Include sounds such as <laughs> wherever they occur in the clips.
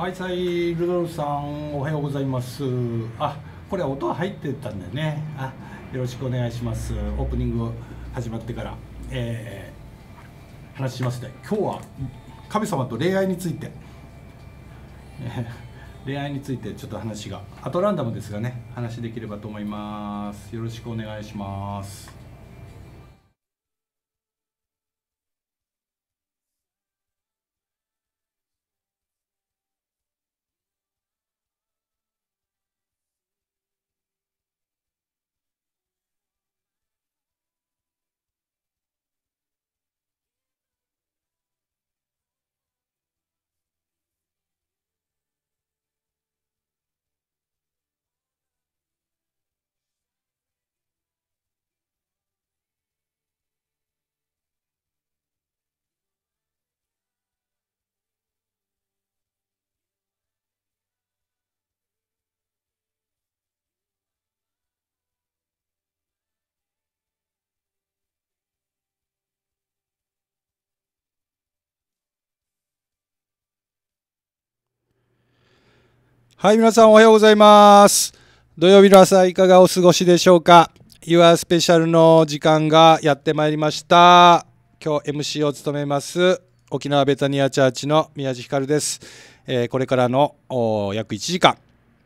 はいサイルドルさんおはようございますあこれ音は入ってたんだよねあよろしくお願いしますオープニング始まってから、えー、話しますね今日は神様と恋愛についてえ <laughs> 恋愛についてちょっと話がアトランダムですがね話できればと思いますよろしくお願いしますはい、皆さんおはようございます。土曜日の朝いかがお過ごしでしょうか ?Your Special の時間がやってまいりました。今日 MC を務めます沖縄ベタニアチャーチの宮地ひかるです。えー、これからの約1時間、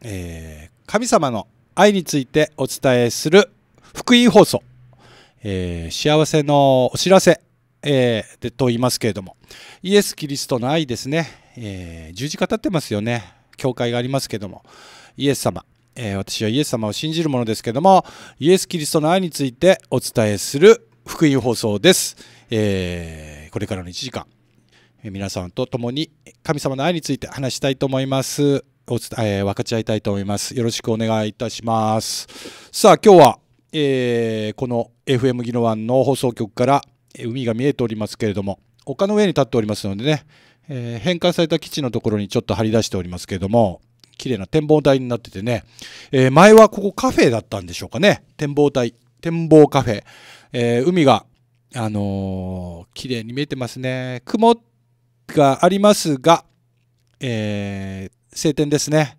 えー、神様の愛についてお伝えする福音放送、えー、幸せのお知らせ、えでと言いますけれども、イエス・キリストの愛ですね、え十字架立ってますよね。教会がありますけどもイエス様、えー、私はイエス様を信じるものですけどもイエス・キリストの愛についてお伝えする福音放送です、えー、これからの1時間皆さんと共に神様の愛について話したいと思いますお伝え分かち合いたいと思いますよろしくお願いいたしますさあ今日は、えー、この FM ギノワンの放送局から海が見えておりますけれども丘の上に立っておりますのでねえー、返還された基地のところにちょっと張り出しておりますけれども、綺麗な展望台になっててね、えー、前はここカフェだったんでしょうかね。展望台、展望カフェ。えー、海が、あのー、綺麗に見えてますね。雲がありますが、えー、晴天ですね。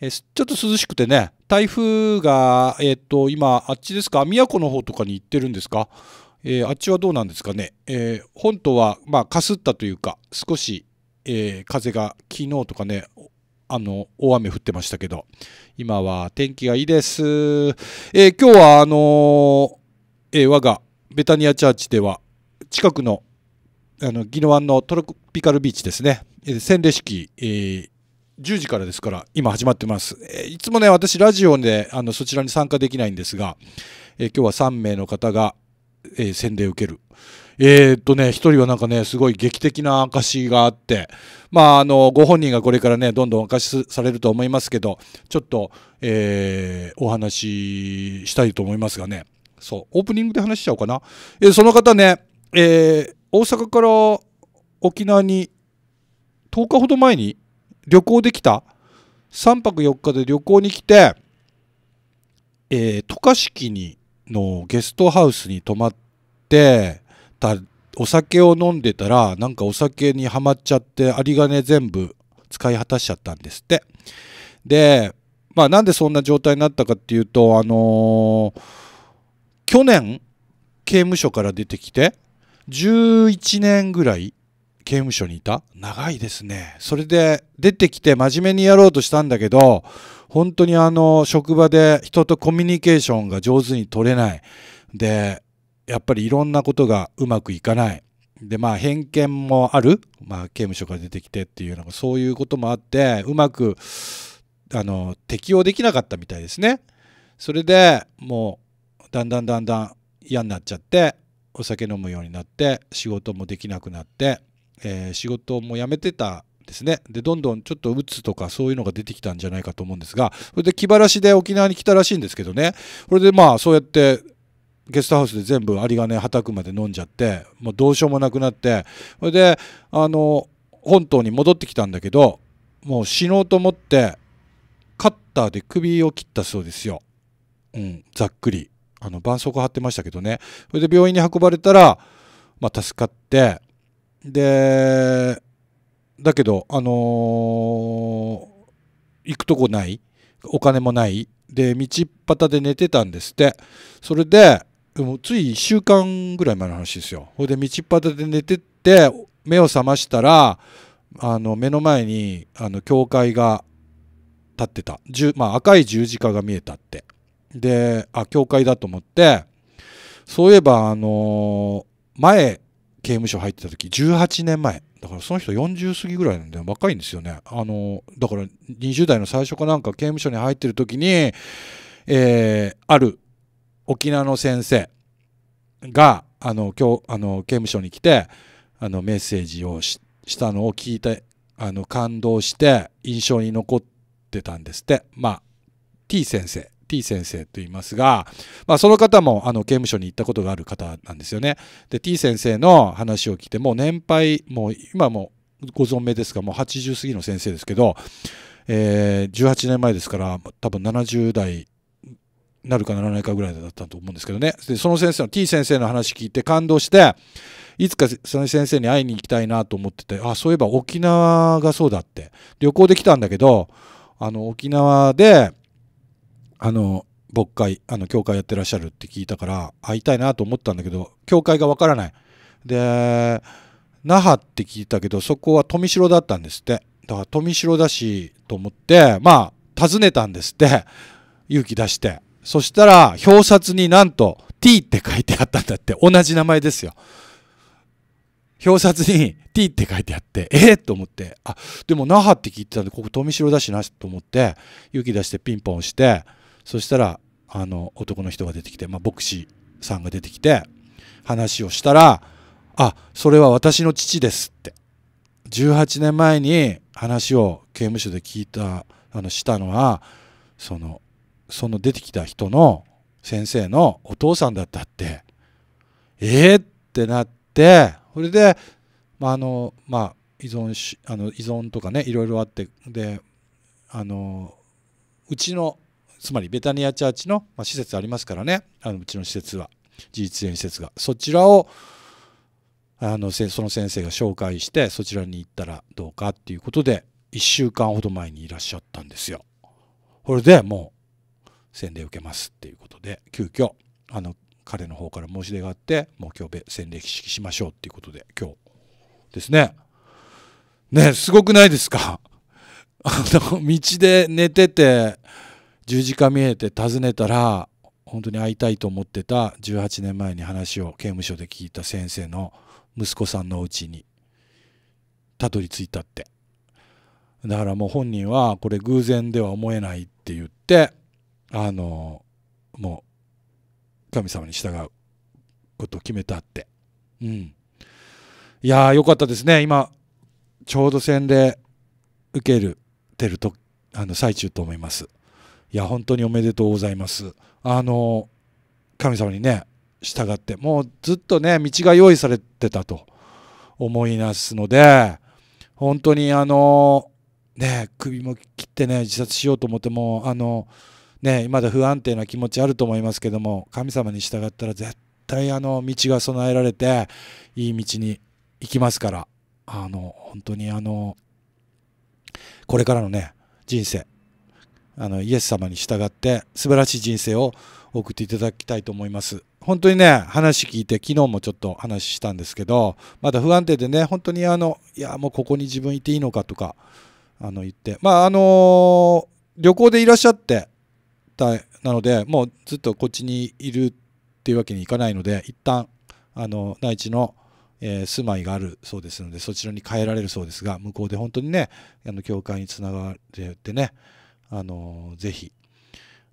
えー、ちょっと涼しくてね、台風が、えっ、と、今、あっちですか、宮古の方とかに行ってるんですかえー、あっちはどうなんですかね、えー、本島は、まあ、かすったというか、少し、えー、風が昨日とかね、あの大雨降ってましたけど、今は天気がいいです。えー、今日はあのえ我がベタニアチャーチでは、近くのあの宜野湾のトロピカルビーチですね、えー、洗礼式、えー10時からですから、今始まってます。えいつもね、私、ラジオであのそちらに参加できないんですが、え今日は3名の方が、えー、洗礼受ける。えー、っとね、一人はなんかね、すごい劇的な証があって、まあ、あの、ご本人がこれからね、どんどん証しされると思いますけど、ちょっと、えー、お話ししたいと思いますがね、そう、オープニングで話しちゃおうかな。えー、その方ね、え大阪から沖縄に10日ほど前に旅行できた、3泊4日で旅行に来て、え渡嘉敷にのゲストハウスに泊まってたお酒を飲んでたらなんかお酒にはまっちゃって有金全部使い果たしちゃったんですってでまあなんでそんな状態になったかっていうとあのー、去年刑務所から出てきて11年ぐらい刑務所にいた長いですねそれで出てきて真面目にやろうとしたんだけど本当にあの、職場で人とコミュニケーションが上手に取れない。で、やっぱりいろんなことがうまくいかない。で、まあ、偏見もある。まあ、刑務所から出てきてっていうのが、そういうこともあって、うまく、あの、適応できなかったみたいですね。それでもう、だんだんだんだん嫌になっちゃって、お酒飲むようになって、仕事もできなくなって、えー、仕事も辞めてたですね。で、どんどんちょっと打つとかそういうのが出てきたんじゃないかと思うんですが、それで気晴らしで沖縄に来たらしいんですけどね、これでまあそうやってゲストハウスで全部有金はたくまで飲んじゃって、もうどうしようもなくなって、それで、あの、本島に戻ってきたんだけど、もう死のうと思って、カッターで首を切ったそうですよ。うん、ざっくり。あの、絆創膏貼ってましたけどね。それで病院に運ばれたら、まあ、助かって、で、だけど、あのー、行くとこない、お金もない、で、道端で寝てたんですって。それで、でもつい1週間ぐらい前の話ですよ。ほいで、道端で寝てって、目を覚ましたら、あの目の前にあの教会が立ってた、まあ、赤い十字架が見えたってであ教会だと思ってそういえばあの前刑務所入ってた時18年前だからその人40過ぎぐらいなんで若いんですよねあのだから20代の最初かなんか刑務所に入ってる時に、えー、ある沖縄の先生があの今日あの刑務所に来てあのメッセージをしたのを聞いてあの感動して印象に残ってたんですってまあ T 先生 T 先生と言いますが、まあ、その方もあの刑務所に行ったことがある方なんですよね。で T 先生の話を聞いてもう年配もう今もご存命ですがもう80過ぎの先生ですけど、えー、18年前ですから多分70代なるかならないかぐらいだったと思うんですけどね。で、その先生の T 先生の話聞いて感動して、いつかその先生に会いに行きたいなと思ってて、あ、そういえば沖縄がそうだって。旅行で来たんだけど、あの、沖縄で、あの、牧会、あの、教会やってらっしゃるって聞いたから、会いたいなと思ったんだけど、教会がわからない。で、那覇って聞いたけど、そこは富城だったんですって。だから富城だし、と思って、まあ、訪ねたんですって。勇気出して。そしたら、表札になんと T って書いてあったんだって。同じ名前ですよ。表札に T って書いてあって、えー、と思って、あ、でも那覇って聞いてたんで、ここ富城だしなと思って、勇気出してピンポン押して、そしたらあの男の人が出てきて、まあ、牧師さんが出てきて話をしたら「あそれは私の父です」って18年前に話を刑務所で聞いたあのしたのはそのその出てきた人の先生のお父さんだったってえっ、ー、ってなってそれで、まあのまあ、依存しあの依存とかねいろいろあってであのうちのつまりベタニアチャーチの、まあ、施設ありますからねあのうちの施設は自立園施設がそちらをあのその先生が紹介してそちらに行ったらどうかっていうことで1週間ほど前にいらっしゃったんですよ。これでもう洗礼受けますっていうことで急遽あの彼の方から申し出があってもう今日洗礼式しましょうっていうことで今日ですね。ねすごくないですか <laughs> あの道で寝てて十字架見えて訪ねたら本当に会いたいと思ってた18年前に話を刑務所で聞いた先生の息子さんのうちにたどり着いたってだからもう本人はこれ偶然では思えないって言ってあのもう神様に従うことを決めたってうんいやーよかったですね今ちょうど戦で受けるてるとあの最中と思いますいや、本当におめでとうございます。あの、神様にね、従って、もうずっとね、道が用意されてたと思いますので、本当にあの、ね、首も切ってね、自殺しようと思っても、あの、ね、まだ不安定な気持ちあると思いますけども、神様に従ったら絶対あの道が備えられて、いい道に行きますから、あの、本当にあの、これからのね、人生、あのイエス様に従って素晴らしい人生を送っていただきたいと思います。本当にね、話聞いて、昨日もちょっと話したんですけど、まだ不安定でね、本当にあの、いや、もうここに自分いていいのかとか、あの、言って、まあ、あの旅行でいらっしゃってた、なので、もうずっとこっちにいるっていうわけにいかないので、一旦、あの、内地の、えー、住まいがあるそうですので、そちらに帰られるそうですが、向こうで本当にね、あの、教会につながれてね、あのぜひ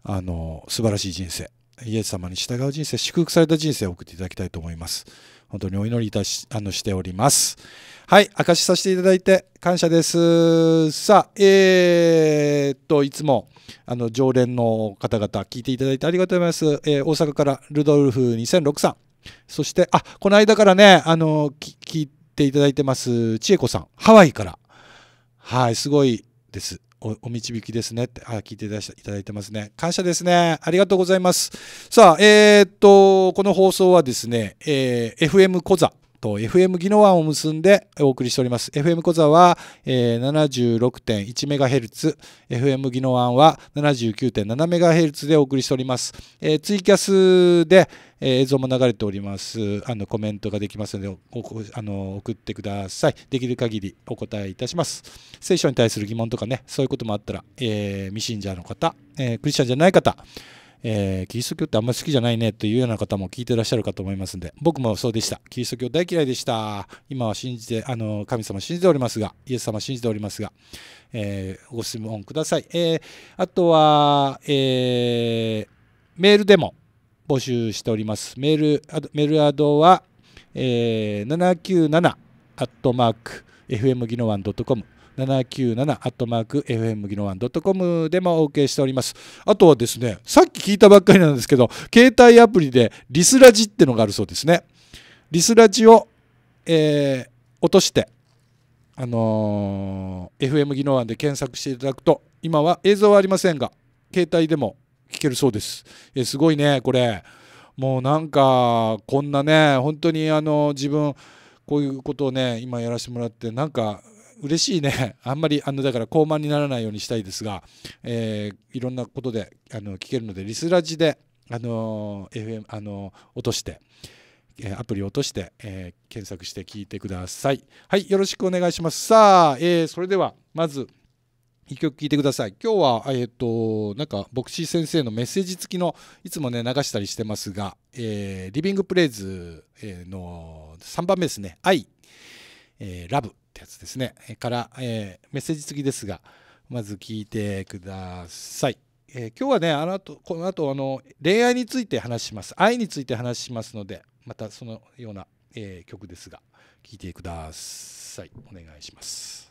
あの素晴らしい人生イエス様に従う人生祝福された人生を送っていただきたいと思います本当にお祈りいたしあのしておりますはい証しさせていただいて感謝ですさあえー、っといつもあの常連の方々聞いていただいてありがとうございます、えー、大阪からルドルフ2006さんそしてあこの間からねあの聞いていただいてます千恵子さんハワイからはいすごいですおお導きですねって、あ、聞いていただいてますね。感謝ですね。ありがとうございます。さあ、えー、っと、この放送はですね、えー、FM 小座と FM 技能案を結んでお送りしております。FM 小座は、えー、76.1MHz、FM 技能案は 79.7MHz でお送りしております。えー、ツイキャスで、えー、映像も流れております。あのコメントができますのであの送ってください。できる限りお答えいたします。聖書に対する疑問とかね、そういうこともあったら、えー、未信者の方、えクリスチャンじゃない方、えー、キリスト教ってあんまり好きじゃないねというような方も聞いてらっしゃるかと思いますんで、僕もそうでした。キリスト教大嫌いでした。今は信じて、あの、神様信じておりますが、イエス様信じておりますが、えー、ご質問ください。えー、あとは、えメールでも募集しております。メール、メールアドは、えー、797ットマーク FM i n ワン .com 797-fm-1.com でもお受けしております。あとはですね、さっき聞いたばっかりなんですけど、携帯アプリでリスラジってのがあるそうですね。リスラジを、えー、落として、あのー、FM 技能案で検索していただくと、今は映像はありませんが、携帯でも聞けるそうです。えー、すごいね、これ。もうなんか、こんなね、本当にあの自分、こういうことをね、今やらせてもらって、なんか、嬉しいね。<laughs> あんまり、あの、だから、高慢にならないようにしたいですが、えー、いろんなことで、あの、聞けるので、リスラジで、あのー、FM、あのー、落として、えー、アプリ落として、えー、検索して聞いてください。はい、よろしくお願いします。さあ、えー、それでは、まず、一曲聴いてください。今日は、えっ、ー、と、なんか、牧師先生のメッセージ付きの、いつもね、流したりしてますが、えー、リビングプレイズの3番目ですね、愛、えー、ラブ。ってやつですね、えから、えメッセージ付きですが、まず聞いてください。え今日はね、あの後この後あの恋愛について話します。愛について話しますので、またそのような、え曲ですが、聞いてください。お願いします。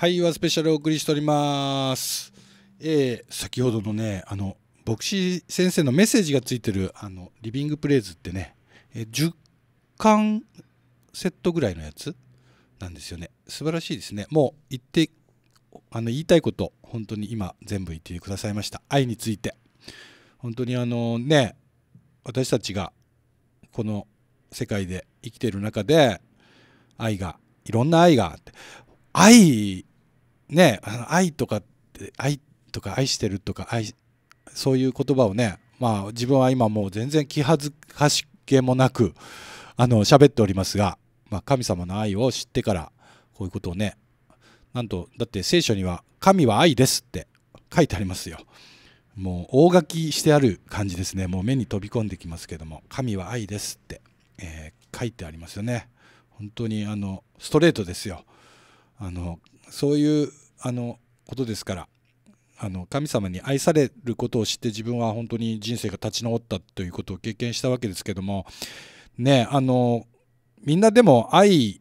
はいはスペシャルお送りしております、えー、先ほどのねあの牧師先生のメッセージがついてるあのリビングプレイズってね、えー、10巻セットぐらいのやつなんですよね素晴らしいですねもう言ってあの言いたいこと本当に今全部言ってくださいました愛について本当にあのね私たちがこの世界で生きている中で愛がいろんな愛があっ愛ねあの愛とか愛とか愛してるとか愛そういう言葉をねまあ自分は今もう全然気恥ずかしげもなくあの喋っておりますが、まあ、神様の愛を知ってからこういうことをねなんとだって聖書には「神は愛です」って書いてありますよ。もう大書きしてある感じですねもう目に飛び込んできますけども「神は愛です」って、えー、書いてありますよね。本当にあのストレートですよ。あのそういうあのことですからあの神様に愛されることを知って自分は本当に人生が立ち直ったということを経験したわけですけどもねあのみんなでも愛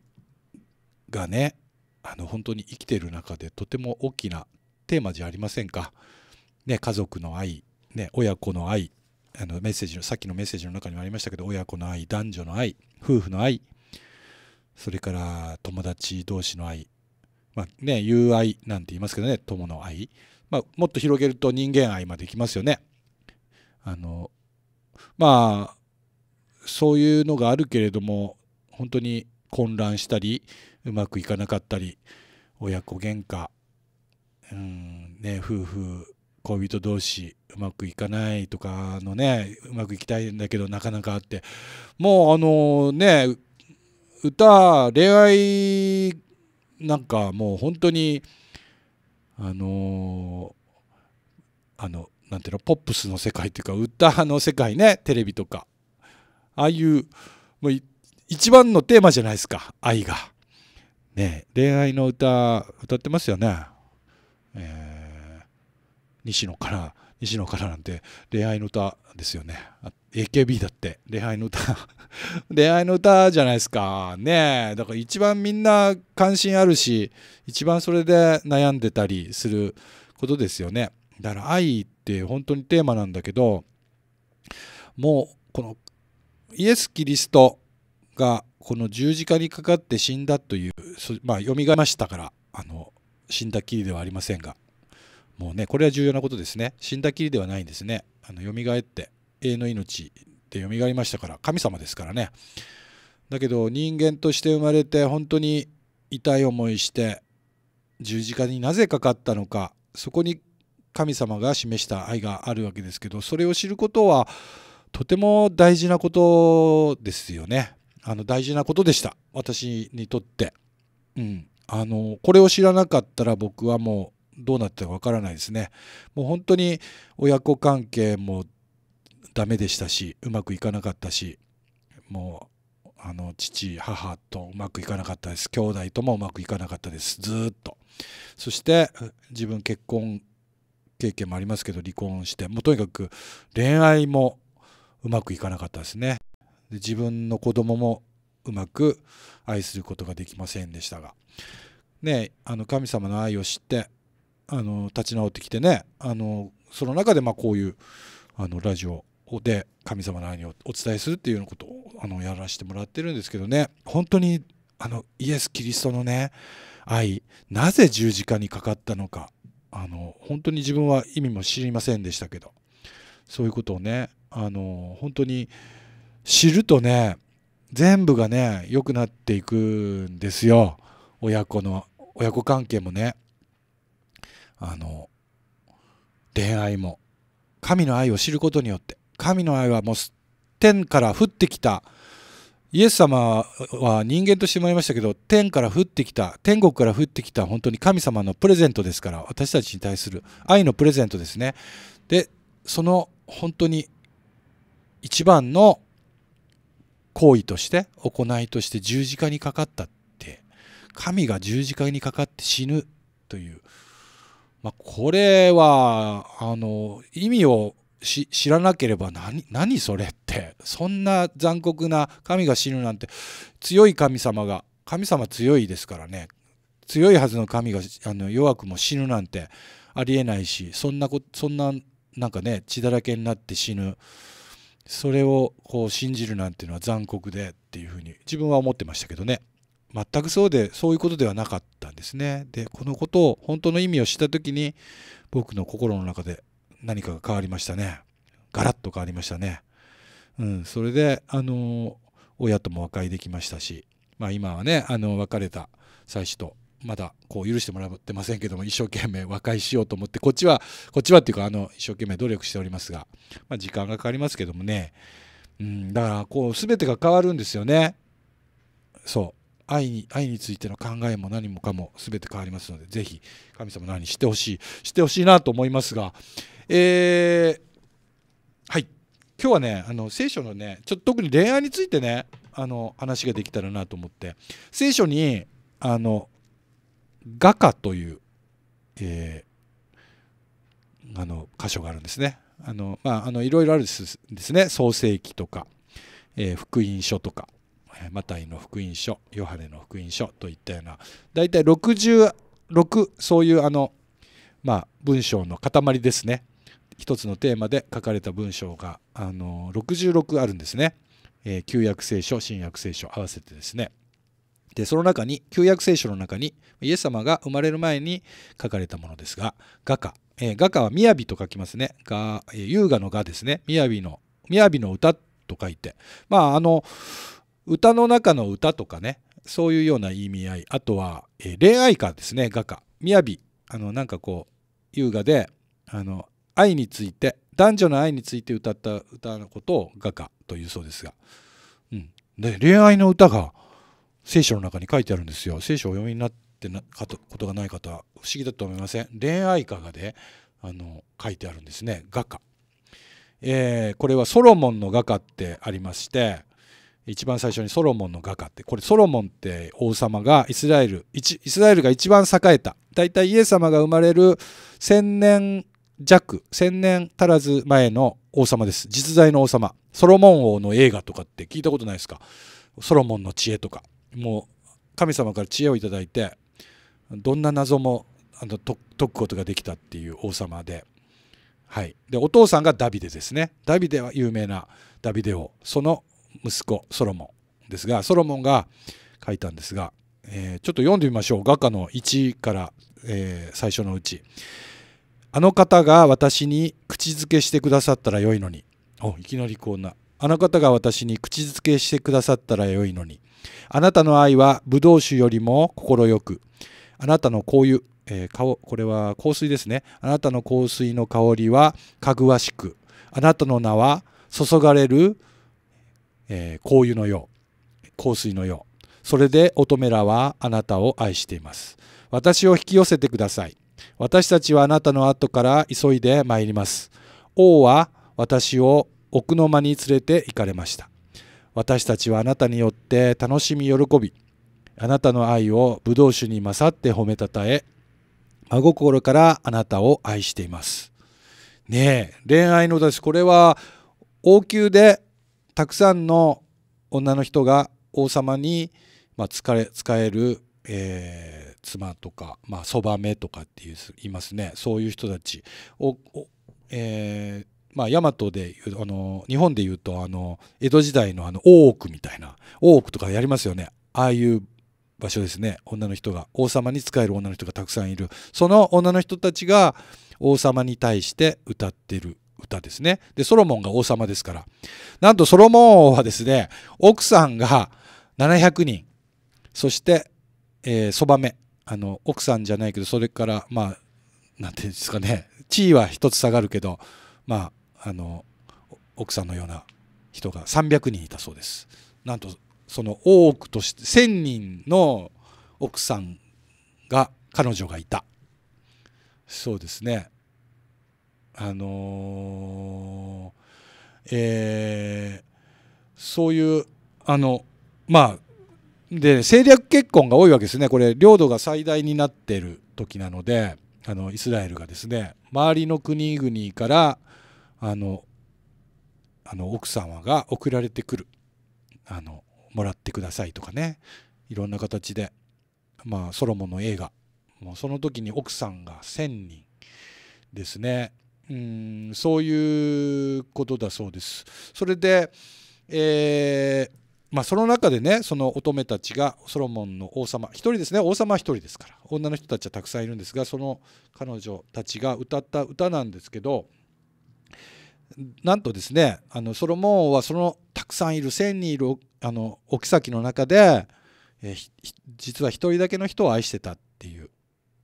がねあの本当に生きてる中でとても大きなテーマじゃありませんか。ね、家族の愛、ね、親子の愛あのメッセージのさっきのメッセージの中にもありましたけど親子の愛男女の愛夫婦の愛それから友達同士の愛まあね、友愛なんて言いますけどね、友の愛。まあ、もっと広げると人間愛までいきますよね。あの、まあ、そういうのがあるけれども、本当に混乱したり、うまくいかなかったり、親子喧嘩、うんね、夫婦、恋人同士、うまくいかないとかのね、うまくいきたいんだけど、なかなかあって、もうあのね、歌、恋愛なんかもう本当にあのー、あのなんていうのポップスの世界っていうか歌の世界ねテレビとかああいうもう一番のテーマじゃないですか愛がね恋愛の歌歌ってますよね、えー、西野から西野からなんて恋愛の歌ですよねあ AKB だって恋愛の歌 <laughs> 恋愛の歌じゃないですかねえだから一番みんな関心あるし一番それで悩んでたりすることですよねだから愛って本当にテーマなんだけどもうこのイエス・キリストがこの十字架にかかって死んだというまあよみがえましたからあの死んだきりではありませんがもうねこれは重要なことですね死んだきりではないんですねあの蘇って永遠の命で蘇りましたから神様ですからねだけど人間として生まれて本当に痛い思いして十字架になぜかかったのかそこに神様が示した愛があるわけですけどそれを知ることはとても大事なことですよねあの大事なことでした私にとって、うん、あのこれを知らなかったら僕はもうどうなったかわからないですねもう本当に親子関係もダメでしたしうまくいかなかったしもうあの父母とうまくいかなかったです兄弟ともうまくいかなかったですずっとそして自分結婚経験もありますけど離婚してもうとにかく恋愛もうまくいかなかったですねで自分の子供もうまく愛することができませんでしたがねあの神様の愛を知ってあの立ち直ってきてねあのその中でまこういうあのラジオで神様の愛にお伝えするっていうようなことをあのやらせてもらってるんですけどね本当にあのイエス・キリストのね愛なぜ十字架にかかったのかあの本当に自分は意味も知りませんでしたけどそういうことをねあの本当に知るとね全部がね良くなっていくんですよ親子の親子関係もねあの恋愛も神の愛を知ることによって神の愛はもう天から降ってきたイエス様は人間としてもらいましたけど天から降ってきた天国から降ってきた本当に神様のプレゼントですから私たちに対する愛のプレゼントですねでその本当に一番の行為として行いとして十字架にかかったって神が十字架にかかって死ぬという、まあ、これはあの意味をし知らなければ何何それってそんな残酷な神が死ぬなんて強い神様が神様強いですからね強いはずの神があの弱くも死ぬなんてありえないしそんなこそんななんかね血だらけになって死ぬそれをこう信じるなんていうのは残酷でっていうふうに自分は思ってましたけどね全くそうでそういうことではなかったんですねでこのことを本当の意味を知った時に僕の心の中で何かが変わりましたねガラッと変わりましたね、うん、それであの親とも和解できましたし、まあ、今はねあの別れた妻子とまだこう許してもらってませんけども一生懸命和解しようと思ってこっちはこっちはっていうかあの一生懸命努力しておりますが、まあ、時間がかかりますけどもね、うん、だからこう全てが変わるんですよねそう愛に愛についての考えも何もかも全て変わりますので是非神様の愛にしてほしいしてほしいなと思いますがえー、はい今日はねあの聖書のねちょっと特に恋愛についてねあの話ができたらなと思って聖書にあの画家という、えー、あの箇所があるんですね。あのまあ、あのいろいろあるんですね創世記とか、えー、福音書とかマタイの福音書ヨハネの福音書といったような大体66そういうあの、まあ、文章の塊ですね一つのテーマで書かれた文章があの66あるんですね、えー、旧約聖書新約聖書合わせてですねでその中に旧約聖書の中にイエス様が生まれる前に書かれたものですが画家、えー、画家は「雅」と書きますね画、えー、優雅の「画」ですね「雅」の「雅」の歌と書いてまああの歌の中の歌とかねそういうような意味合いあとは、えー、恋愛歌ですね画家「雅」あのなんかこう優雅であの愛について男女の愛について歌った歌のことを画家というそうですが、うん、で恋愛の歌が聖書の中に書いてあるんですよ聖書をお読みになってなかことがない方は不思議だと思いません恋愛歌がであの書いてあるんですね画家、えー、これはソロモンの画家ってありまして一番最初にソロモンの画家ってこれソロモンって王様がイスラエルイスラエルが一番栄えた大体イエス様が生まれる1000年弱、千年足らず前の王様です。実在の王様。ソロモン王の映画とかって聞いたことないですかソロモンの知恵とか。もう神様から知恵をいただいて、どんな謎もあの解くことができたっていう王様で。はい。で、お父さんがダビデですね。ダビデは有名なダビデ王。その息子、ソロモンですが、ソロモンが書いたんですが、えー、ちょっと読んでみましょう。画家の1から、えー、最初のうち。あの方が私に口づけしてくださったらよいのに。おいきなりこんな。あの方が私に口づけしてくださったらよいのに。あなたの愛はブドウ酒よりも快く。あなたの香油、えー、顔、これは香水ですね。あなたの香水の香りはかぐわしく。あなたの名は注がれる、えー、香油のよう。香水のよう。それで乙女らはあなたを愛しています。私を引き寄せてください。私たちはあなたの後から急いで参ります。王は私を奥の間に連れて行かれました。私たちはあなたによって楽しみ喜び、あなたの愛をブドウ酒に勝って褒めたたえ、真心からあなたを愛しています。ねえ、恋愛の歌です。これは王宮でたくさんの女の人が王様に、まあ、使える、えー妻とかそば、めとかっていういますねそういう人たちを、えーまあ、大和であの日本で言うとあの江戸時代のあの大奥みたいな大奥とかやりますよねああいう場所ですね女の人が王様に仕える女の人がたくさんいるその女の人たちが王様に対して歌ってる歌ですねでソロモンが王様ですからなんとソロモン王はですね奥さんが700人そしてそば、めあの奥さんじゃないけどそれからまあなんていうんですかね地位は一つ下がるけどまああの奥さんのような人が300人いたそうですなんとその多くとして1000人の奥さんが彼女がいたそうですねあのー、えー、そういうあのまあで政略結婚が多いわけですねこれ領土が最大になっている時なのであのイスラエルがですね周りの国々からあのあの奥様が送られてくるあのもらってくださいとかねいろんな形で、まあ、ソロモンの映画もうその時に奥さんが1,000人ですねうんそういうことだそうです。それで、えーまあ、その中でねその乙女たちがソロモンの王様一人ですね王様は一人ですから女の人たちはたくさんいるんですがその彼女たちが歌った歌なんですけどなんとですねあのソロモンはそのたくさんいる1,000人いるあのお妃の中でえ実は1人だけの人を愛してたっていう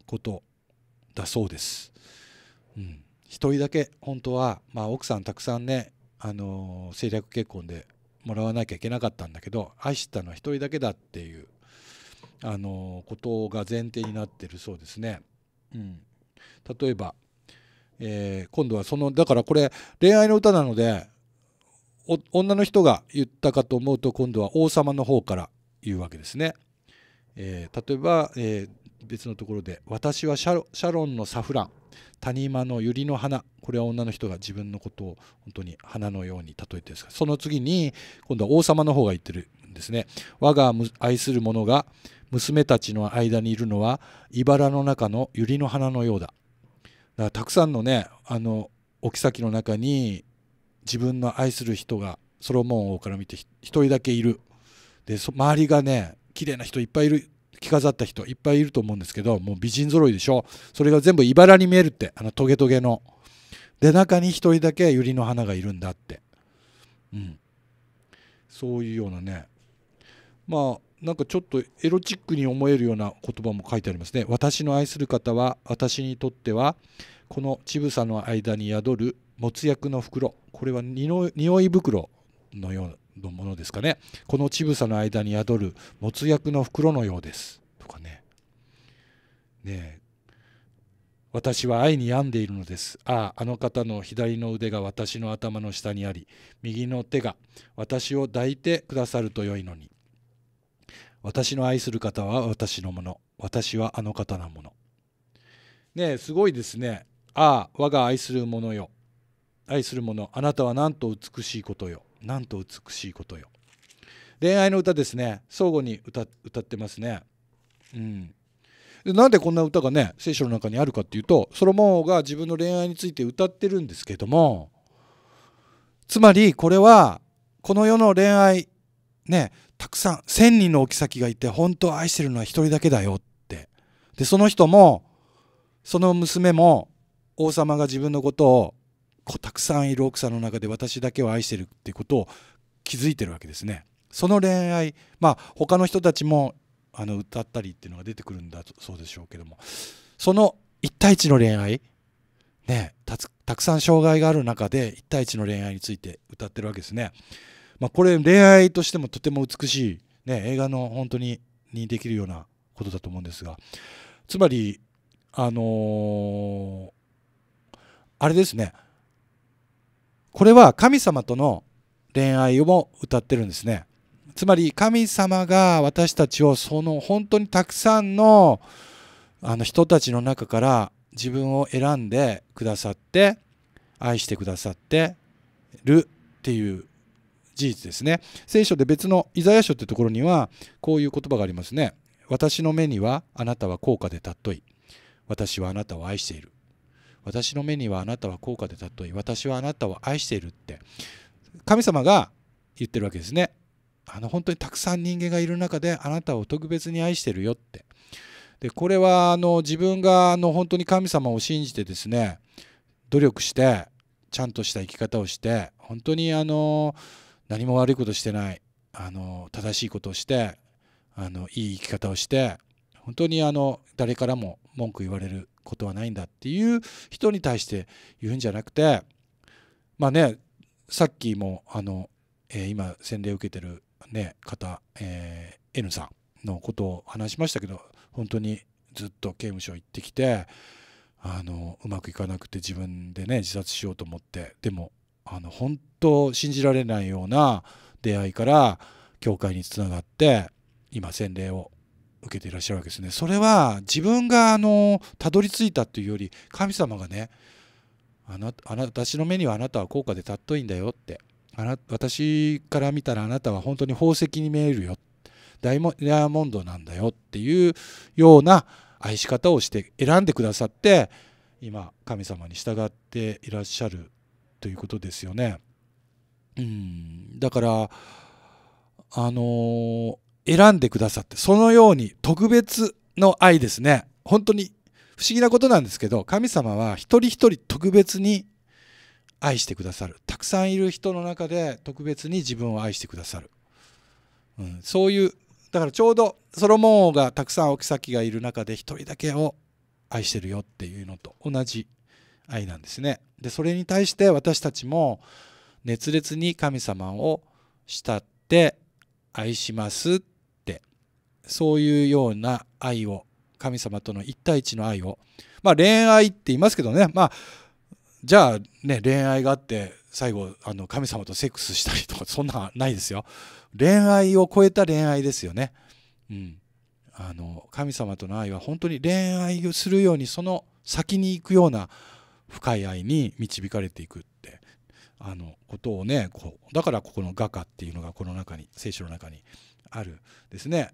ことだそうです。うん、人だけ本当は、まあ、奥さんたくさんね、あのー、政略結婚でもらわなきゃいけなかったんだけど愛したのは1人だけだっていうあのことが前提になってるそうですね。うん、例えば、えー、今度はそのだからこれ恋愛の歌なので女の人が言ったかと思うと今度は王様の方から言うわけですね。えー、例えば、えー、別のところで「私はシャロンのサフラン」谷間の百合の花これは女の人が自分のことを本当に花のように例えてるんですがその次に今度は王様の方が言ってるんですね我が愛する者が娘たちの間にいるのはいばらの中の百合の花のようだだからたくさんのねあの置き先の中に自分の愛する人がソロモン王から見て1人だけいるで周りがね綺麗な人いっぱいいる着飾った人いっぱいいると思うんですけどもう美人揃いでしょそれが全部茨に見えるってあのトゲトゲので中に1人だけ百合の花がいるんだってうんそういうようなねまあなんかちょっとエロチックに思えるような言葉も書いてありますね私の愛する方は私にとってはこの乳房の間に宿るもつ薬の袋これは匂い袋のようなのものですかねこの乳房の間に宿るもつ薬の袋のようですとかねね私は愛に病んでいるのですあああの方の左の腕が私の頭の下にあり右の手が私を抱いてくださるとよいのに私の愛する方は私のもの私はあの方のものねすごいですねああ我が愛する者よ愛する者あなたはなんと美しいことよなんと美しいことよ恋愛の歌ですね相互に歌歌ってますねうんなんでこんな歌がね聖書の中にあるかっていうとソロモン王が自分の恋愛について歌ってるんですけどもつまりこれはこの世の恋愛ねたくさん1,000人のおききがいて本当愛してるのは1人だけだよってでその人もその娘も王様が自分のことをたくさんいる奥さんの中で私だけを愛してるっていうことを気づいてるわけですね。その恋愛まあ他の人たちもあの歌ったりっていうのが出てくるんだそうでしょうけどもその一対一の恋愛ねたくさん障害がある中で一対一の恋愛について歌ってるわけですね。まあ、これ恋愛としてもとても美しい、ね、映画の本当ににできるようなことだと思うんですがつまりあのー、あれですねこれは神様との恋愛をも歌ってるんですねつまり神様が私たちをその本当にたくさんのあの人たちの中から自分を選んでくださって愛してくださってるっていう事実ですね聖書で別のイザヤ書ってところにはこういう言葉がありますね私の目にはあなたは高価で尊い私はあなたを愛している私の目にはあなたは高価でたとえ私はあなたを愛しているって神様が言ってるわけですねあの本当にたくさん人間がいる中であなたを特別に愛してるよってでこれはあの自分があの本当に神様を信じてですね努力してちゃんとした生き方をして本当にあの何も悪いことしてないあの正しいことをしてあのいい生き方をして本当にあの誰からも文句言われることはないんだっていう人に対して言うんじゃなくてまあねさっきもあの、えー、今洗礼を受けてる、ね、方、えー、N さんのことを話しましたけど本当にずっと刑務所行ってきてあのうまくいかなくて自分でね自殺しようと思ってでもあの本当信じられないような出会いから教会につながって今洗礼を受けていらっしゃるわけですね。それは自分があのたどり着いたというより神様がねあなあな私の目にはあなたは高価で尊いんだよってあな私から見たらあなたは本当に宝石に見えるよダイヤモンドなんだよっていうような愛し方をして選んでくださって今神様に従っていらっしゃるということですよね。うんだからあの選んでくださって、そのように特別の愛ですね。本当に不思議なことなんですけど、神様は一人一人特別に愛してくださる。たくさんいる人の中で特別に自分を愛してくださる。うん、そういう、だからちょうどソロモン王がたくさん妃がいる中で一人だけを愛してるよっていうのと同じ愛なんですね。で、それに対して私たちも熱烈に神様を慕って愛しますっそういうような愛を神様との一対一の愛をまあ恋愛って言いますけどねまあじゃあね恋愛があって最後あの神様とセックスしたりとかそんなないですよ恋愛を超えた恋愛ですよねうんあの神様との愛は本当に恋愛をするようにその先に行くような深い愛に導かれていくってあのことをねこうだからここの「画家」っていうのがこの中に聖書の中にあるですね。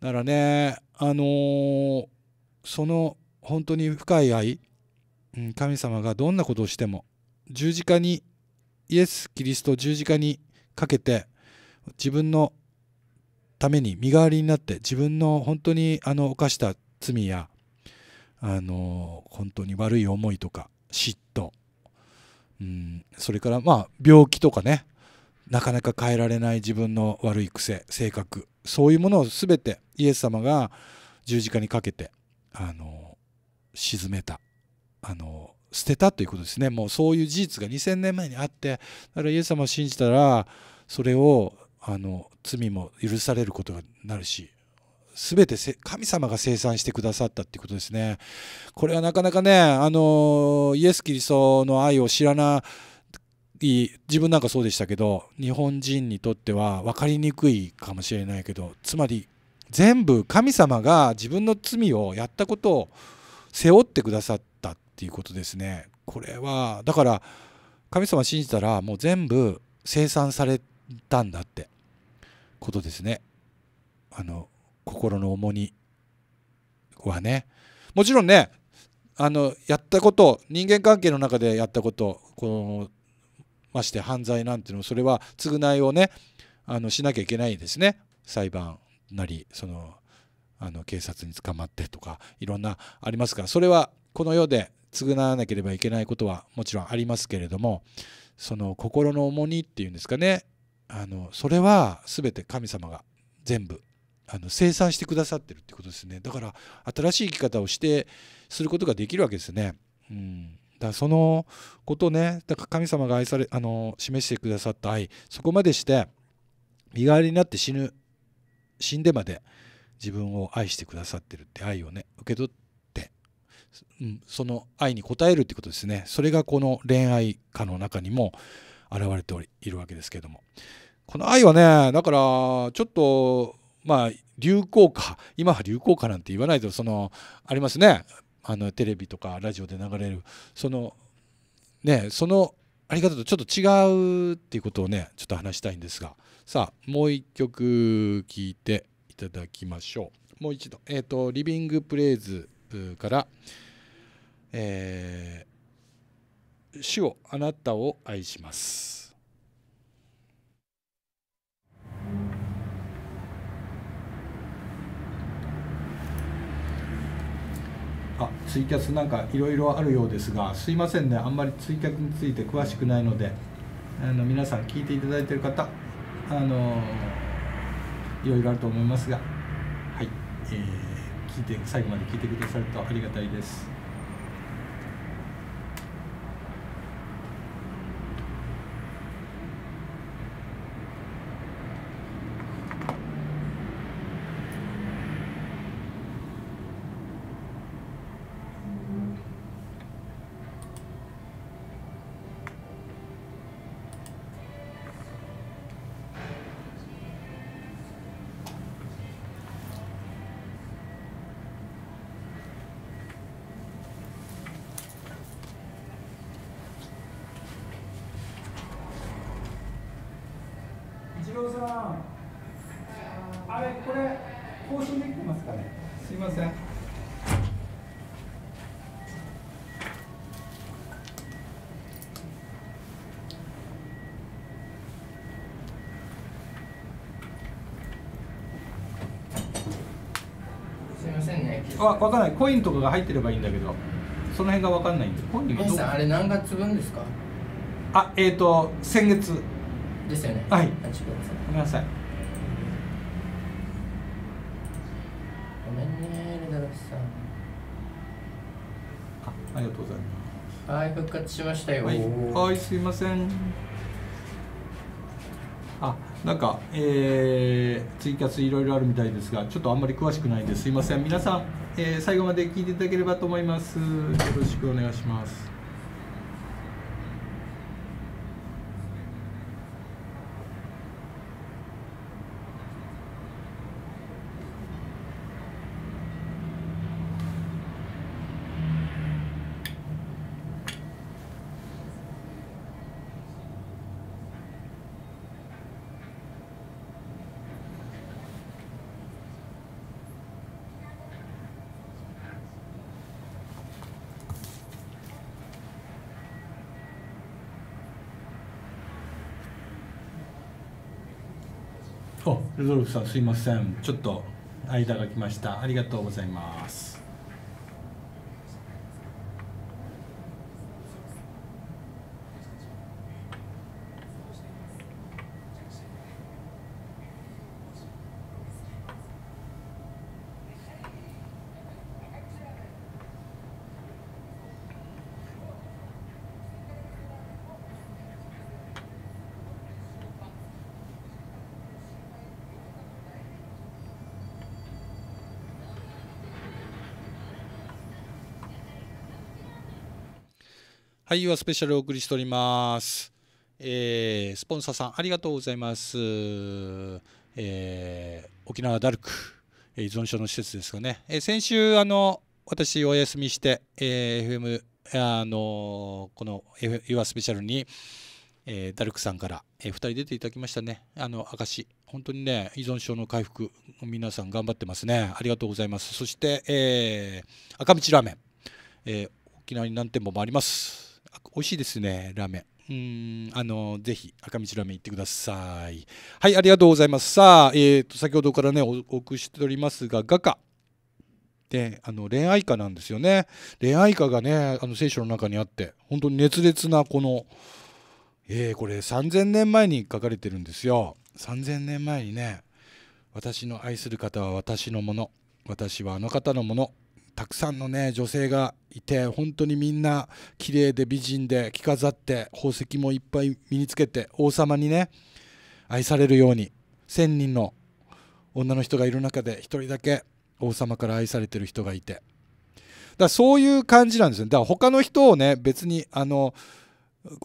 だからねあのー、その本当に深い愛、うん、神様がどんなことをしても十字架にイエス・キリスト十字架にかけて自分のために身代わりになって自分の本当にあの犯した罪やあの本当に悪い思いとか嫉妬、うん、それからまあ病気とかねなかなか変えられない自分の悪い癖性格そういうものを全てイエス様が十字架にかけてあの沈めたあの捨てたということですねもうそういう事実が2000年前にあってだからイエス様を信じたらそれをあの罪も許されることになるし全て神様が生産してくださったっていうことですねこれはなかなかねあのイエス・キリストの愛を知らない自分なんかそうでしたけど日本人にとっては分かりにくいかもしれないけどつまり全部神様が自分の罪をやったことを背負ってくださったっていうことですね。これはだから神様信じたらもう全部清算されたんだってことですね。あの心の重荷はね。もちろんねあのやったこと人間関係の中でやったことこのまして犯罪なんていうのもそれは償いをねあのしなきゃいけないですね裁判なりそのあの警察に捕まってとかいろんなありますからそれはこの世で償わなければいけないことはもちろんありますけれどもその心の重荷っていうんですかねあのそれは全て神様が全部あの生産してくださってるってことですねだから新しい生き方をしてすることができるわけですね。うんだそのことねだから神様が愛されあの示してくださった愛そこまでして身代わりになって死ぬ死んでまで自分を愛してくださってるって愛をね受け取って、うん、その愛に応えるってことですねそれがこの恋愛家の中にも現れているわけですけどもこの愛はねだからちょっとまあ流行歌今は流行歌なんて言わないとそのありますねあのテレビとかラジオで流れるそのねそのあり方とちょっと違うっていうことをねちょっと話したいんですがさあもう一曲聴いていただきましょうもう一度えっ、ー、と「リビング・プレイズ」から「えー、主をあなたを愛します」あツイキャスなんかいろいろあるようですがすいませんねあんまりツイキャスについて詳しくないのであの皆さん聞いていただいてる方あのいろいろあると思いますがはい、えー、聞いて最後まで聞いてくださるとありがたいです。さんあれこれ更新できてますかねすいませんわかんないコインとかが入ってればいいんだけどその辺がわかんないんでコインさんあれ何月分ですかあえっ、ー、と先月ですよねはいごめんなさいごめんねルドルフさんあありがとうございますはい復活しましたよはいすいませんあなんか、えー、ツイキャスいろいろあるみたいですがちょっとあんまり詳しくないですすいません皆さん、えー、最後まで聞いていただければと思いますよろしくお願いしますルドルフさんすいませんちょっと間が来ましたありがとうございますはい、はスペシャルお送りしております。えー、スポンサーさんありがとうございます。えー、沖縄ダルク、えー、依存症の施設ですかね。えー、先週あの私お休みして、えー、FM あのこの F「y o u スペシャルに、えー、ダルクさんから、えー、2人出ていただきましたね。あの証本当にね依存症の回復皆さん頑張ってますね。ありがとうございます。そして、えー、赤道ラーメン、えー、沖縄に何店舗もあります。美味しいですねラーメンうん、あの、ぜひ、赤道ラーメン行ってください。はい、ありがとうございます。さあ、えっ、ー、と、先ほどからね、お送りしておりますが、画家。で、あの、恋愛歌なんですよね。恋愛歌がね、あの、聖書の中にあって、本当に熱烈な、この、えー、これ、3000年前に書かれてるんですよ。3000年前にね、私の愛する方は私のもの、私はあの方のもの、たくさんのね女性がいて本当にみんな綺麗で美人で着飾って宝石もいっぱい身につけて王様にね愛されるように1,000人の女の人がいる中で1人だけ王様から愛されてる人がいてだからそういう感じなんですよだから他の人をね別にあの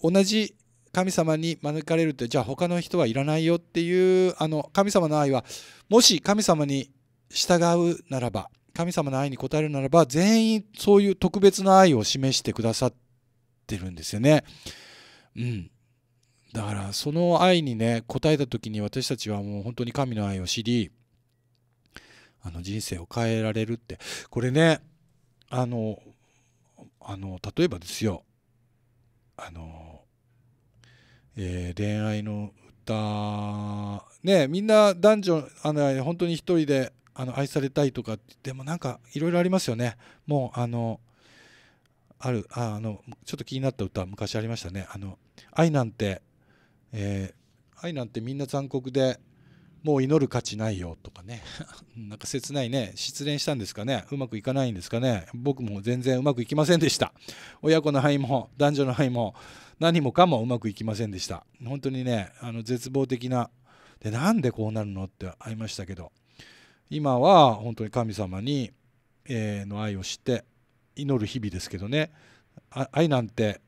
同じ神様に招かれるってじゃあ他の人はいらないよっていうあの神様の愛はもし神様に従うならば神様の愛に応えるならば全員そういう特別な愛を示してくださってるんですよね。うん、だからその愛にね応えた時に私たちはもう本当に神の愛を知りあの人生を変えられるってこれねあのあの例えばですよあの、えー、恋愛の歌ねみんな男女あの本当に一人であの愛されたいとかでもなんかいろいろありますよねもうあのあるあのちょっと気になった歌昔ありましたね「あの愛なんて、えー、愛なんてみんな残酷でもう祈る価値ないよ」とかね <laughs> なんか切ないね失恋したんですかねうまくいかないんですかね僕も全然うまくいきませんでした親子の範囲も男女の範囲も何もかもうまくいきませんでした本当にねあの絶望的なでなんでこうなるのってありましたけど今は本当に神様に、えの愛を知って祈る日々ですけどね愛なんて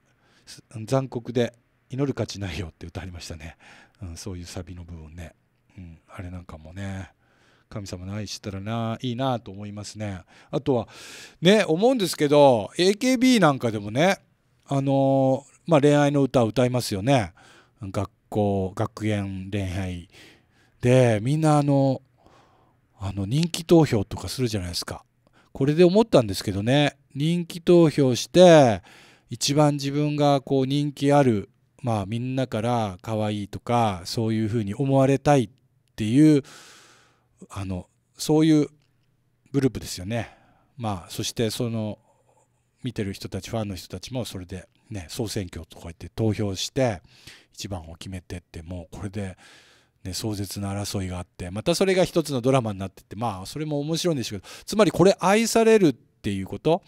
残酷で祈る価値ないよって歌ありましたね、うん、そういうサビの部分ね、うん、あれなんかもね神様の愛したらないいなと思いますねあとはね思うんですけど AKB なんかでもねあのー、まあ、恋愛の歌を歌いますよね学校学園恋愛でみんなあのあの人気投票とかするじゃないですかこれで思ったんですけどね人気投票して一番自分がこう人気あるまあみんなから可愛いとかそういうふうに思われたいっていうあのそういうグループですよねまあそしてその見てる人たちファンの人たちもそれでね総選挙とか言って投票して一番を決めてってもうこれでね、壮絶な争いがあってまたそれが一つのドラマになっててまあそれも面白いんでしょうけどつまりこれ愛されるっていうこと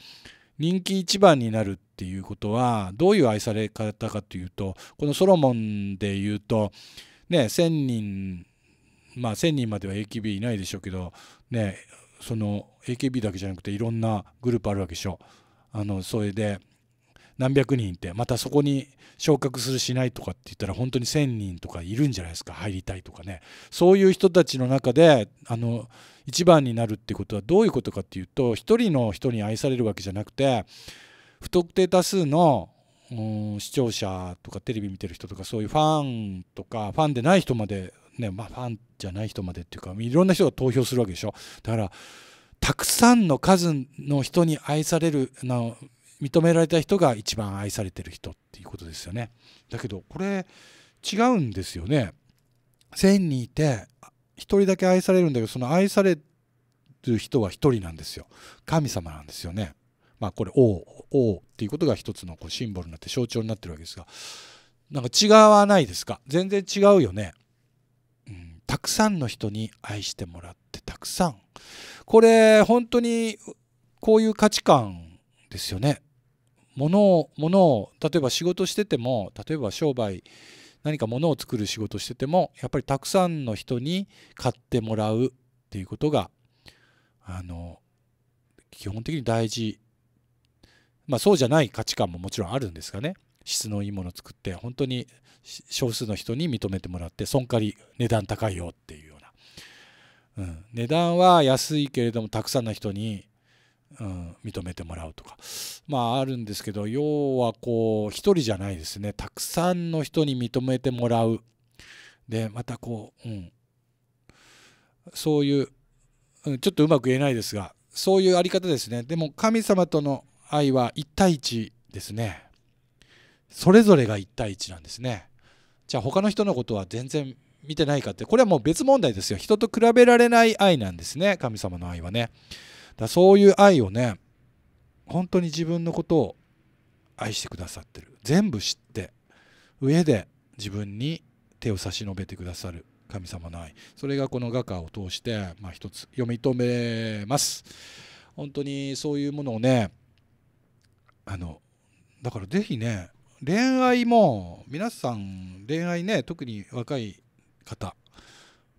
人気一番になるっていうことはどういう愛され方かというとこのソロモンで言うとね1,000人まあ1,000人までは AKB いないでしょうけどねその AKB だけじゃなくていろんなグループあるわけでしょ。あのそれで何百人ってまたそこに昇格するしないとかって言ったら本当に1,000人とかいるんじゃないですか入りたいとかねそういう人たちの中であの一番になるってことはどういうことかっていうと一人の人に愛されるわけじゃなくて不特定多数の視聴者とかテレビ見てる人とかそういうファンとかファンでない人までねまあファンじゃない人までっていうかいろんな人が投票するわけでしょだからたくさんの数の人に愛されるの認められた人が一番愛されてる人っていうことですよねだけどこれ違うんですよね1000人いて1人だけ愛されるんだけどその愛される人は1人なんですよ神様なんですよねまあこれ王王っていうことが一つのこうシンボルになって象徴になってるわけですがなんか違わないですか全然違うよね、うん、たくさんの人に愛してもらってたくさんこれ本当にこういう価値観ですよね物を物を例えば仕事してても例えば商売何か物を作る仕事しててもやっぱりたくさんの人に買ってもらうっていうことがあの基本的に大事まあそうじゃない価値観ももちろんあるんですがね質のいいものを作って本当に少数の人に認めてもらって損借り値段高いよっていうような、うん、値段は安いけれどもたくさんの人にうん、認めてもらうとかまああるんですけど要はこう一人じゃないですねたくさんの人に認めてもらうでまたこう、うん、そういう、うん、ちょっとうまく言えないですがそういうあり方ですねでも神様との愛は1対1ですねそれぞれが1対1なんですねじゃあ他の人のことは全然見てないかってこれはもう別問題ですよ人と比べられない愛なんですね神様の愛はねだそういう愛をね本当に自分のことを愛してくださってる全部知って上で自分に手を差し伸べてくださる神様の愛それがこの画家を通して、まあ、一つ読み止めます本当にそういうものをねあのだから是非ね恋愛も皆さん恋愛ね特に若い方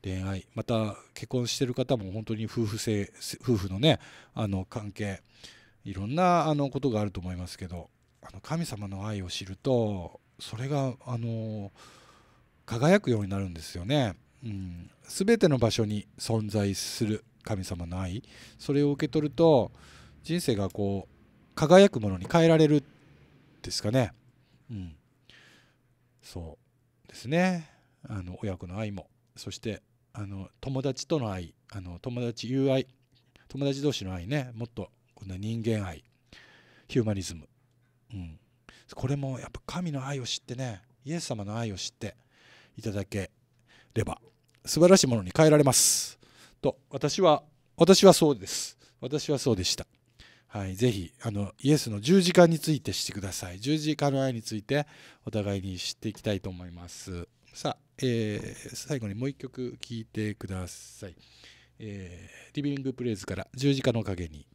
恋愛また結婚してる方も本当に夫婦性夫婦のねあの関係いろんなあのことがあると思いますけどあの神様の愛を知るとそれがあの輝くようになるんですよね。うん、全ての場所に存在する神様の愛それを受け取ると人生がこう輝くものに変えられるですかね。うん、そうですねあの親子の愛もそしてあの友達との愛あの友達友愛友達同士の愛ねもっとこの人間愛ヒューマニズム、うん、これもやっぱ神の愛を知ってねイエス様の愛を知っていただければ素晴らしいものに変えられますと私は私はそうです私はそうでした、はい、ぜひあのイエスの十字架についてしてください十字架の愛についてお互いに知っていきたいと思いますさあえー、最後にもう一曲聴いてください、えー、リビングプレイズから十字架の陰に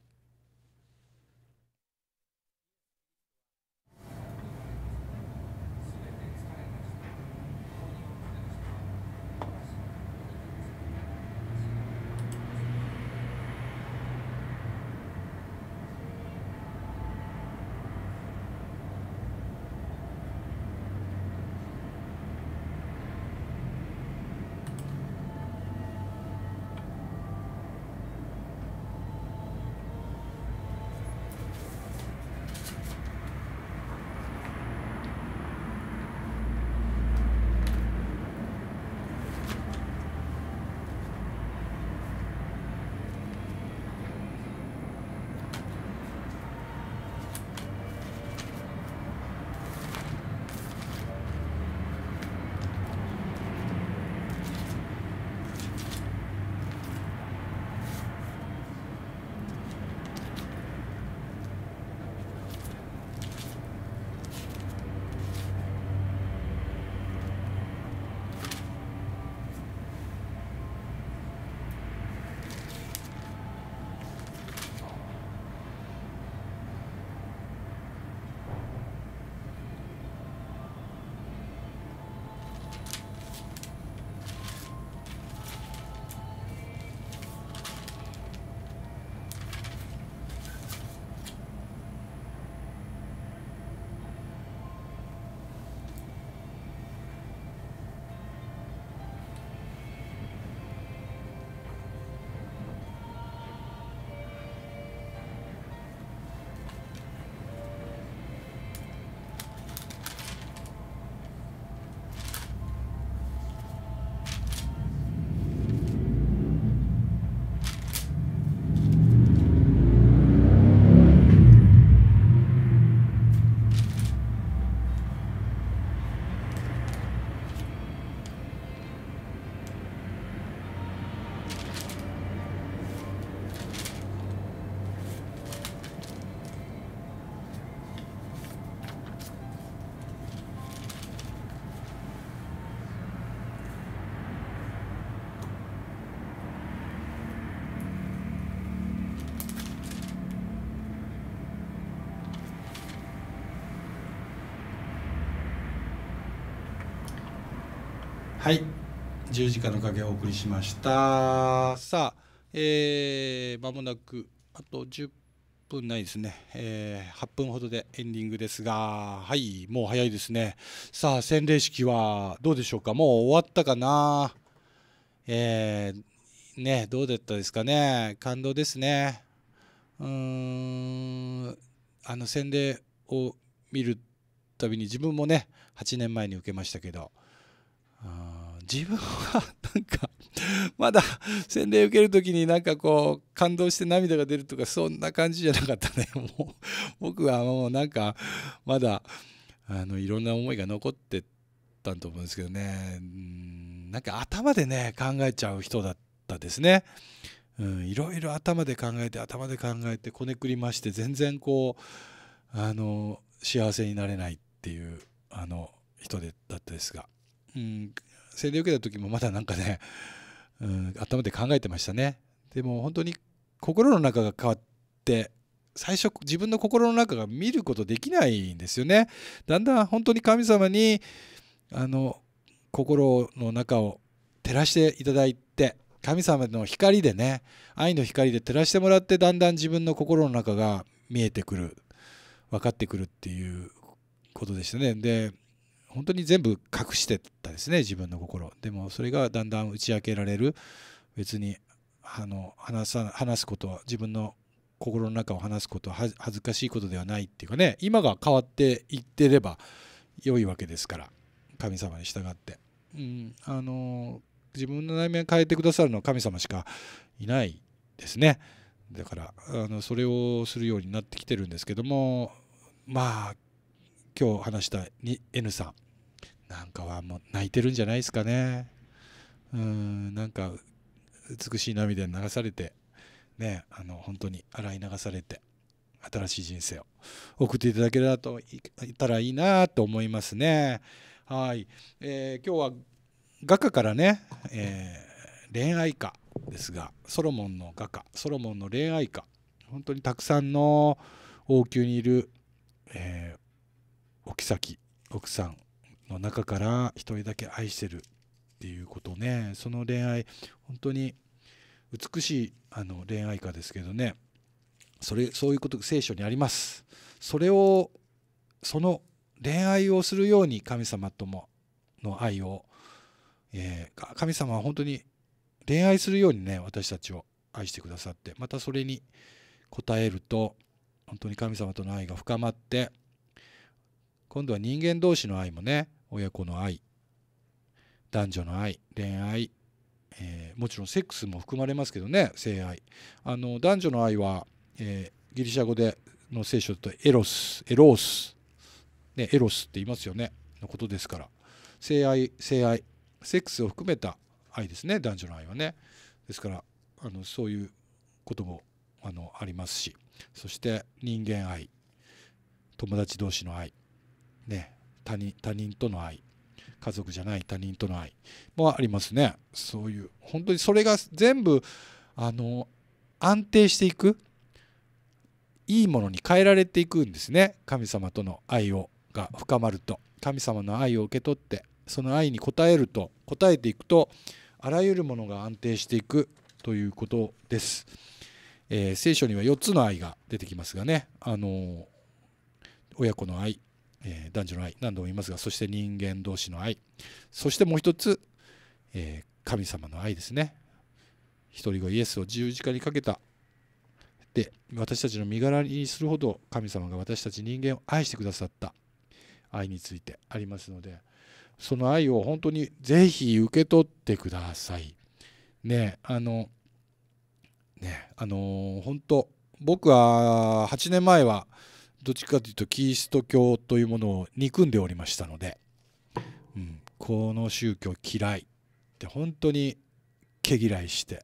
十字架の影をお送りしましたさあえー、間もなくあと10分ないですね、えー、8分ほどでエンディングですがはいもう早いですねさあ洗礼式はどうでしょうかもう終わったかなえー、ねどうだったですかね感動ですねうーんあの洗礼を見るたびに自分もね8年前に受けましたけど自分はなんかまだ洗礼受ける時になんかこう感動して涙が出るとかそんな感じじゃなかったね <laughs> もう僕はもうなんかまだあのいろんな思いが残ってたと思うんですけどねなんか頭でね考えちゃう人だったですね。うん、いろいろ頭で考えて頭で考えてこねくりまして全然こうあの幸せになれないっていうあの人でだったですが、うん、洗礼受けた時もまだなんかね、<laughs> うん、頭で考えてましたねでも本当に心の中が変わって最初自分の心の中が見ることできないんですよねだんだん本当に神様にあの心の中を照らしていただいて神様の光でね愛の光で照らしてもらってだんだん自分の心の中が見えてくる分かってくるっていうことでしたねで本当に全部隠してたですね自分の心でもそれがだんだん打ち明けられる別にあの話さ話すことは自分の心の中を話すことは恥ずかしいことではないっていうかね今が変わっていってれば良いわけですから神様に従って、うん、あの自分の悩みを変えてくださるのは神様しかいないですねだからあのそれをするようになってきてるんですけどもまあ今日話した N さんなんかはもう泣いてるんじゃないですかねうんなんか美しい涙に流されてねあの本当に洗い流されて新しい人生を送っていただけたといたらいいなと思いますねはい、えー、今日は画家からね、えー、恋愛歌ですがソロモンの画家ソロモンの恋愛歌本当にたくさんの王宮にいる、えー、奥崎奥さんの中から1人だけ愛してるっていうことねその恋愛本当に美しいあの恋愛歌ですけどねそれそういうこと聖書にありますそれをその恋愛をするように神様ともの愛を、えー、神様は本当に恋愛するようにね私たちを愛してくださってまたそれに応えると本当に神様との愛が深まって今度は人間同士の愛もね親子の愛男女の愛恋愛、えー、もちろんセックスも含まれますけどね性愛あの男女の愛は、えー、ギリシャ語での聖書だとエロスエロース、ね、エロスって言いますよねのことですから性愛性愛セックスを含めた愛ですね男女の愛はねですからあのそういうこともあのありますしそして人間愛友達同士の愛ね他人他人との愛家族じゃない他人との愛もありますねそういう本当にそれが全部あの安定していくいいものに変えられていくんですね神様との愛をが深まると神様の愛を受け取ってその愛に応えると応えていくとあらゆるものが安定していくということです、えー、聖書には4つの愛が出てきますがねあのー、親子の愛えー、男女の愛何度も言いますがそして人間同士の愛そしてもう一つ、えー、神様の愛ですね一人子イエスを十字架にかけたで私たちの身柄にするほど神様が私たち人間を愛してくださった愛についてありますのでその愛を本当にぜひ受け取ってください。ねあのねあの本当僕は8年前はどっちかというとキリスト教というものを憎んでおりましたので、うん、この宗教嫌いって本当に毛嫌いして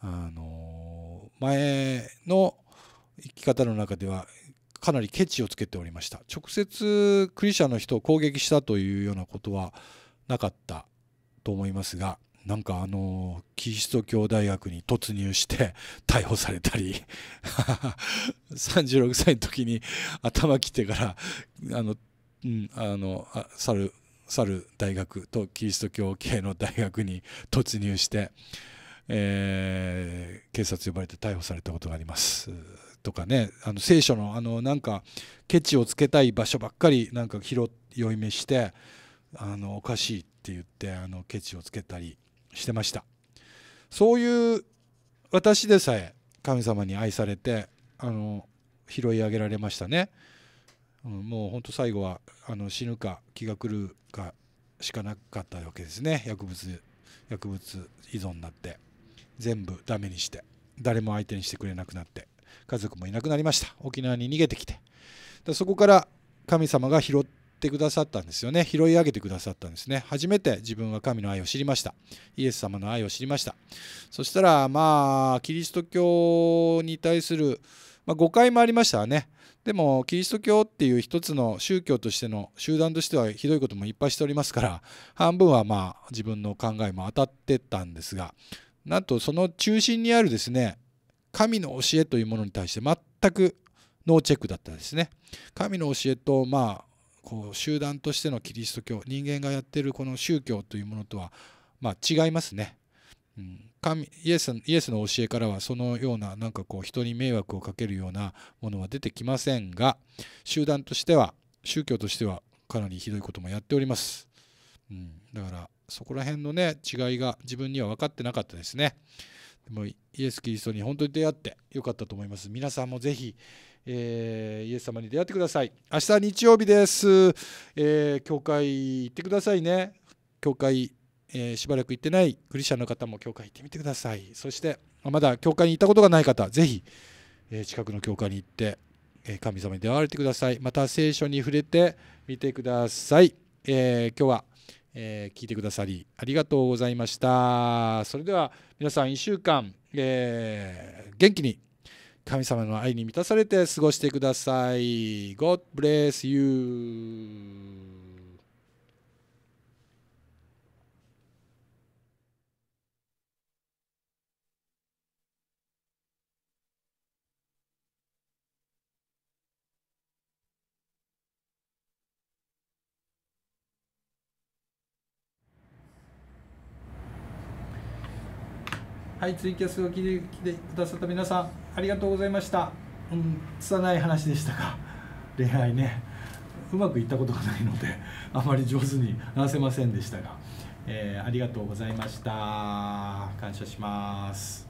あの前の生き方の中ではかなりケチをつけておりました直接クリシャンの人を攻撃したというようなことはなかったと思いますがなんかあのキリスト教大学に突入して逮捕されたり36 <laughs> 歳の時に頭切ってからあの、うん、あのあ猿猿大学とキリスト教系の大学に突入して、えー、警察呼ばれて逮捕されたことがあります。とかねあの聖書のあのなんかケチをつけたい場所ばっかりなんか拾い目してあのおかしいって言ってあのケチをつけたりしてましたそういう私でさえ神様に愛されてあの拾い上げられましたね、うん、もうほんと最後はあの死ぬか気が狂うかしかなかったわけですね薬物薬物依存になって全部ダメにして誰も相手にしてくれなくなって家族もいなくなりました沖縄に逃げてきてそこから神様が拾ってってくださったんですよね拾い上げてくださったんですね初めて自分は神の愛を知りましたイエス様の愛を知りましたそしたらまあキリスト教に対する、まあ、誤解もありましたねでもキリスト教っていう一つの宗教としての集団としてはひどいこともいっぱいしておりますから半分はまあ自分の考えも当たってたんですがなんとその中心にあるですね神の教えというものに対して全くノーチェックだったですね。神の教えとまあこう集団としてのキリスト教人間がやってるこの宗教というものとはま違いますね。うん、神イエスイエスの教えからはそのようななんかこう人に迷惑をかけるようなものは出てきませんが集団としては宗教としてはかなりひどいこともやっております、うん、だからそこら辺のね違いが自分には分かってなかったですねでもイエス・キリストに本当に出会ってよかったと思います皆さんもぜひえー、イエス様に出会ってください明日日曜日です、えー、教会行ってくださいね教会、えー、しばらく行ってないクリスチャンの方も教会行ってみてくださいそしてまだ教会に行ったことがない方ぜひ、え近くの教会に行って神様に出会われてくださいまた聖書に触れてみてください、え今日はえー、聞いてくださりありがとうございました。それでは皆さん1週間、えー、元気に神様の愛に満たされて過ごしてください。God bless you. はい、ツイキャスを聞いてくださった皆さん、ありがとうございましたうん拙い話でしたが <laughs> 恋愛ねうまくいったことがないので <laughs> あまり上手に話せませんでしたが、えー、ありがとうございました感謝します